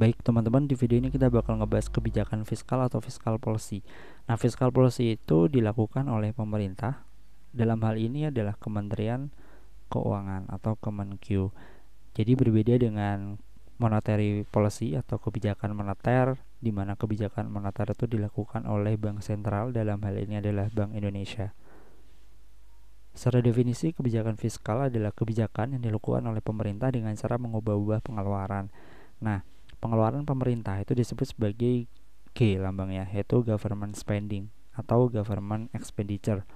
Baik teman-teman, di video ini kita bakal ngebahas kebijakan fiskal atau fiskal policy. Nah, fiskal policy itu dilakukan oleh pemerintah. Dalam hal ini adalah Kementerian Keuangan atau Kemenq. Jadi berbeda dengan monetary policy atau kebijakan moneter di mana kebijakan moneter itu dilakukan oleh bank sentral dalam hal ini adalah Bank Indonesia. Secara definisi, kebijakan fiskal adalah kebijakan yang dilakukan oleh pemerintah dengan cara mengubah-ubah pengeluaran. Nah, pengeluaran pemerintah itu disebut sebagai G lambangnya yaitu government spending atau government expenditure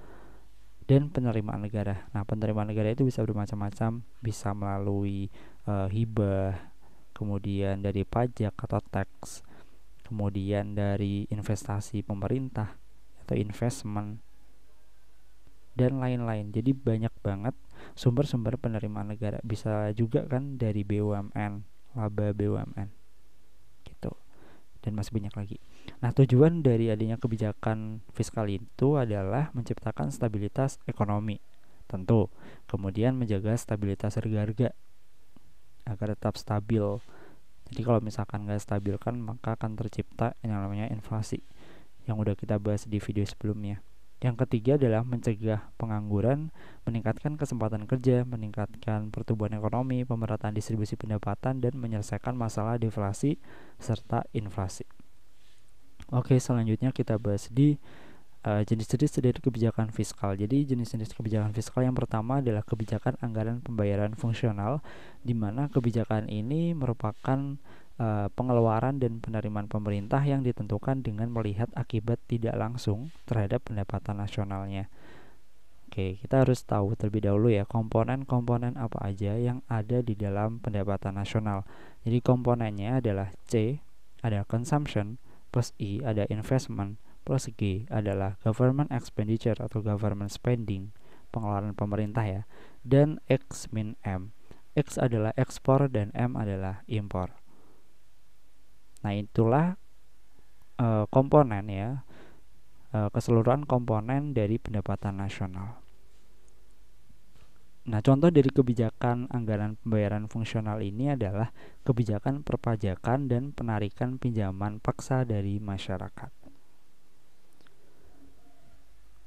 dan penerimaan negara. Nah, penerimaan negara itu bisa bermacam-macam, bisa melalui e, hibah, kemudian dari pajak atau tax, kemudian dari investasi pemerintah atau investment dan lain-lain. Jadi banyak banget sumber-sumber penerimaan negara. Bisa juga kan dari BUMN, laba BUMN dan masih banyak lagi. Nah, tujuan dari adanya kebijakan fiskal itu adalah menciptakan stabilitas ekonomi. Tentu, kemudian menjaga stabilitas harga-harga agar tetap stabil. Jadi kalau misalkan nggak stabil kan maka akan tercipta yang namanya inflasi yang udah kita bahas di video sebelumnya. Yang ketiga adalah mencegah pengangguran, meningkatkan kesempatan kerja, meningkatkan pertumbuhan ekonomi, pemerataan distribusi pendapatan, dan menyelesaikan masalah deflasi serta inflasi. Oke, selanjutnya kita bahas di jenis eh, jenis-jenis dari kebijakan fiskal. Jadi, jenis-jenis kebijakan fiskal yang pertama adalah kebijakan anggaran pembayaran fungsional, di mana kebijakan ini merupakan uh, pengeluaran dan penerimaan pemerintah yang ditentukan dengan melihat akibat tidak langsung terhadap pendapatan nasionalnya. Oke, kita harus tahu terlebih dahulu ya komponen-komponen apa aja yang ada di dalam pendapatan nasional. Jadi komponennya adalah C ada consumption, plus I e, ada investment, plus G adalah government expenditure atau government spending, pengeluaran pemerintah ya. Dan X min M. X adalah ekspor dan M adalah impor. Nah, itulah e, komponen ya. E, keseluruhan komponen dari pendapatan nasional. Nah, contoh dari kebijakan anggaran pembayaran fungsional ini adalah kebijakan perpajakan dan penarikan pinjaman paksa dari masyarakat.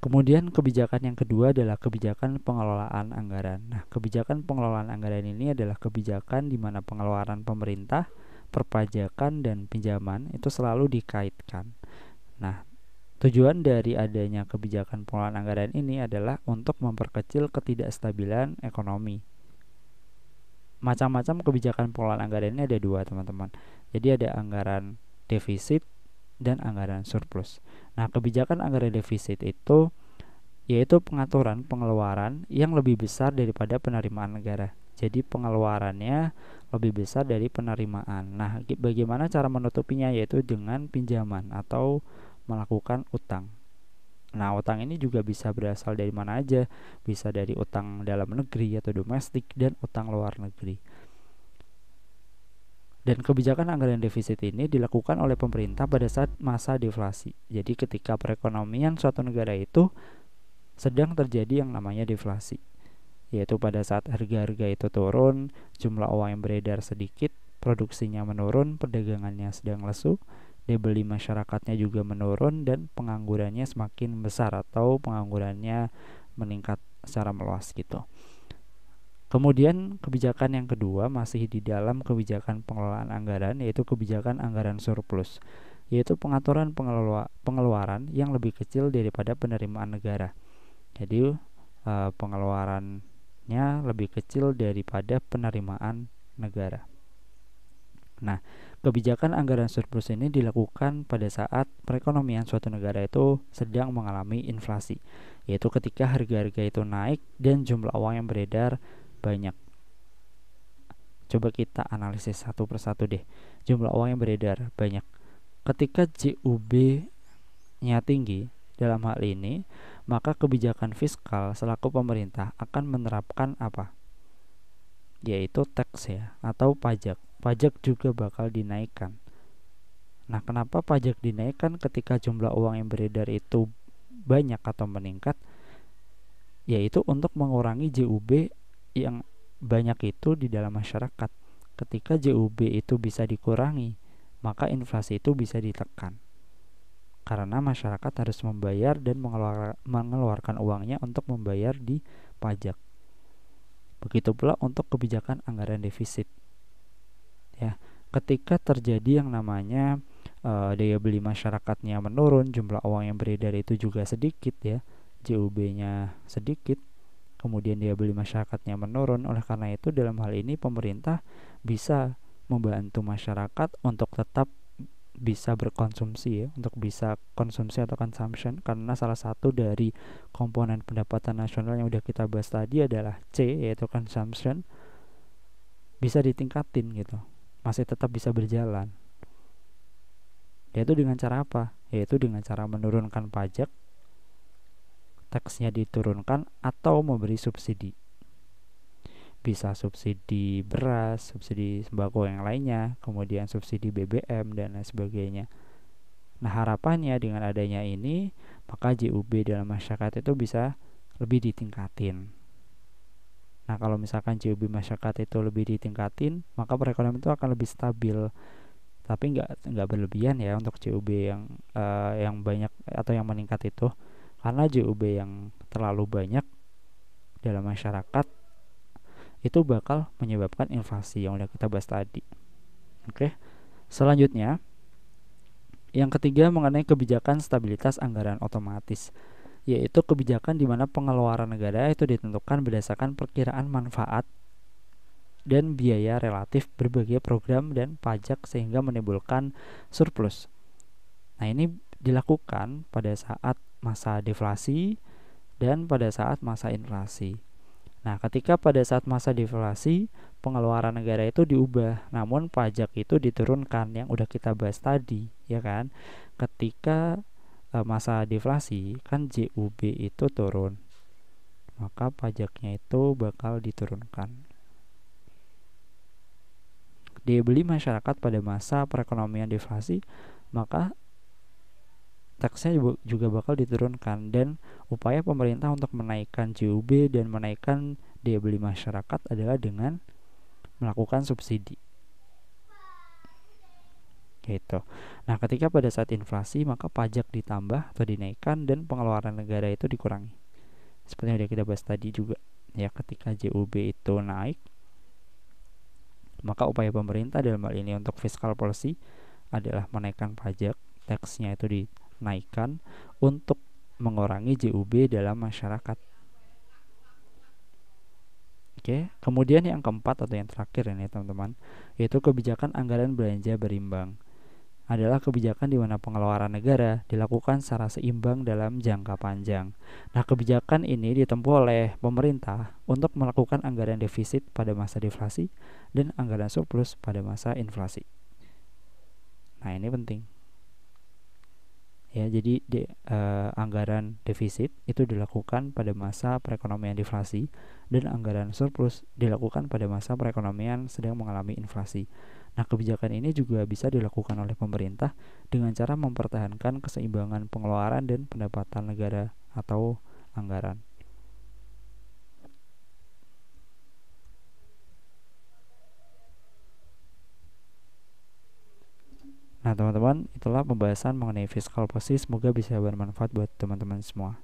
Kemudian kebijakan yang kedua adalah kebijakan pengelolaan anggaran. Nah, kebijakan pengelolaan anggaran ini adalah kebijakan di mana pengeluaran pemerintah perpajakan dan pinjaman itu selalu dikaitkan. Nah, tujuan dari adanya kebijakan pengelolaan anggaran ini adalah untuk memperkecil ketidakstabilan ekonomi. Macam-macam kebijakan pengelolaan anggaran ini ada dua, teman-teman. Jadi ada anggaran defisit dan anggaran surplus. Nah, kebijakan anggaran defisit itu yaitu pengaturan pengeluaran yang lebih besar daripada penerimaan negara. Jadi pengeluarannya lebih besar dari penerimaan. Nah, bagaimana cara menutupinya yaitu dengan pinjaman atau melakukan utang. Nah, utang ini juga bisa berasal dari mana aja, bisa dari utang dalam negeri atau domestik dan utang luar negeri. Dan kebijakan anggaran defisit ini dilakukan oleh pemerintah pada saat masa deflasi. Jadi ketika perekonomian suatu negara itu sedang terjadi yang namanya deflasi yaitu pada saat harga-harga itu turun, jumlah uang yang beredar sedikit, produksinya menurun, perdagangannya sedang lesu, daya beli masyarakatnya juga menurun dan penganggurannya semakin besar atau penganggurannya meningkat secara meluas gitu. Kemudian kebijakan yang kedua masih di dalam kebijakan pengelolaan anggaran yaitu kebijakan anggaran surplus yaitu pengaturan pengeluaran yang lebih kecil daripada penerimaan negara. Jadi eh, pengeluaran pajaknya lebih kecil daripada penerimaan negara. Nah, kebijakan anggaran surplus ini dilakukan pada saat perekonomian suatu negara itu sedang mengalami inflasi, yaitu ketika harga-harga itu naik dan jumlah uang yang beredar banyak. Coba kita analisis satu persatu deh. Jumlah uang yang beredar banyak. Ketika JUB-nya tinggi, dalam hal ini maka kebijakan fiskal selaku pemerintah akan menerapkan apa? Yaitu tax ya atau pajak. Pajak juga bakal dinaikkan. Nah, kenapa pajak dinaikkan ketika jumlah uang yang beredar itu banyak atau meningkat? Yaitu untuk mengurangi JUB yang banyak itu di dalam masyarakat. Ketika JUB itu bisa dikurangi, maka inflasi itu bisa ditekan karena masyarakat harus membayar dan mengeluarkan uangnya untuk membayar di pajak. Begitu pula untuk kebijakan anggaran defisit. Ya, ketika terjadi yang namanya uh, daya beli masyarakatnya menurun, jumlah uang yang beredar itu juga sedikit ya, JUB-nya sedikit, kemudian daya beli masyarakatnya menurun. Oleh karena itu dalam hal ini pemerintah bisa membantu masyarakat untuk tetap bisa berkonsumsi ya untuk bisa konsumsi atau consumption karena salah satu dari komponen pendapatan nasional yang udah kita bahas tadi adalah C yaitu consumption bisa ditingkatin gitu masih tetap bisa berjalan yaitu dengan cara apa yaitu dengan cara menurunkan pajak teksnya diturunkan atau memberi subsidi bisa subsidi beras, subsidi sembako yang lainnya, kemudian subsidi BBM dan lain sebagainya. Nah, harapannya dengan adanya ini, maka JUB dalam masyarakat itu bisa lebih ditingkatin. Nah, kalau misalkan JUB masyarakat itu lebih ditingkatin, maka perekonomian itu akan lebih stabil. Tapi nggak nggak berlebihan ya untuk JUB yang uh, yang banyak atau yang meningkat itu, karena JUB yang terlalu banyak dalam masyarakat itu bakal menyebabkan inflasi yang udah kita bahas tadi. Oke. Selanjutnya, yang ketiga mengenai kebijakan stabilitas anggaran otomatis, yaitu kebijakan di mana pengeluaran negara itu ditentukan berdasarkan perkiraan manfaat dan biaya relatif berbagai program dan pajak sehingga menimbulkan surplus. Nah, ini dilakukan pada saat masa deflasi dan pada saat masa inflasi. Nah, ketika pada saat masa deflasi, pengeluaran negara itu diubah, namun pajak itu diturunkan yang udah kita bahas tadi, ya kan? Ketika e, masa deflasi, kan JUB itu turun. Maka pajaknya itu bakal diturunkan. dibeli beli masyarakat pada masa perekonomian deflasi, maka teksnya juga bakal diturunkan dan upaya pemerintah untuk menaikkan JUB dan menaikkan daya beli masyarakat adalah dengan melakukan subsidi gitu. Nah, ketika pada saat inflasi maka pajak ditambah atau dinaikkan dan pengeluaran negara itu dikurangi. Seperti yang sudah kita bahas tadi juga. Ya, ketika JUB itu naik maka upaya pemerintah dalam hal ini untuk fiskal policy adalah menaikkan pajak, teksnya itu di naikkan untuk mengurangi JUB dalam masyarakat. Oke, kemudian yang keempat atau yang terakhir ini teman-teman, yaitu kebijakan anggaran belanja berimbang. Adalah kebijakan di mana pengeluaran negara dilakukan secara seimbang dalam jangka panjang. Nah, kebijakan ini ditempuh oleh pemerintah untuk melakukan anggaran defisit pada masa deflasi dan anggaran surplus pada masa inflasi. Nah, ini penting ya jadi de, uh, anggaran defisit itu dilakukan pada masa perekonomian deflasi dan anggaran surplus dilakukan pada masa perekonomian sedang mengalami inflasi. Nah, kebijakan ini juga bisa dilakukan oleh pemerintah dengan cara mempertahankan keseimbangan pengeluaran dan pendapatan negara atau anggaran. teman-teman, itulah pembahasan mengenai fiscal posisi. Semoga bisa bermanfaat buat teman-teman semua.